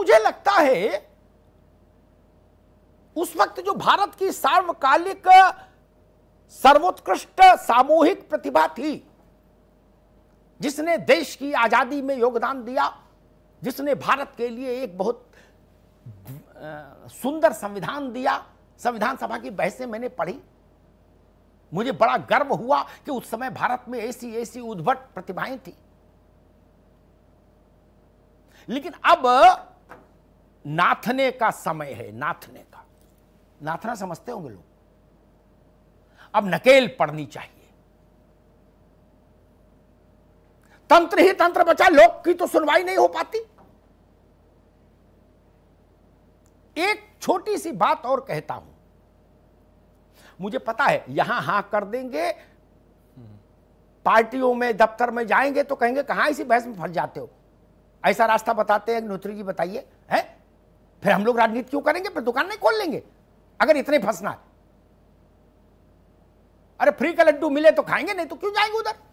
मुझे लगता है उस वक्त जो भारत की सार्वकालिक सर्वोत्कृष्ट सामूहिक प्रतिभा थी जिसने देश की आजादी में योगदान दिया जिसने भारत के लिए एक बहुत सुंदर संविधान दिया संविधान सभा की बहसें मैंने पढ़ी मुझे बड़ा गर्व हुआ कि उस समय भारत में ऐसी ऐसी उद्भट प्रतिभाएं थी लेकिन अब नाथने का समय है नाथने का नाथना समझते होंगे लोग अब नकेल पढ़नी चाहिए तंत्र ही तंत्र बचा लोक की तो सुनवाई नहीं हो पाती एक छोटी सी बात और कहता हूं मुझे पता है यहां हां कर देंगे पार्टियों में दफ्तर में जाएंगे तो कहेंगे कहां इसी बहस में फंस जाते हो ऐसा रास्ता बताते हैं नोत्री जी बताइए फिर हम लोग राजनीति क्यों करेंगे फिर दुकान नहीं खोल लेंगे अगर इतने फंसना है अरे फ्री का लड्डू मिले तो खाएंगे नहीं तो क्यों जाएंगे उधर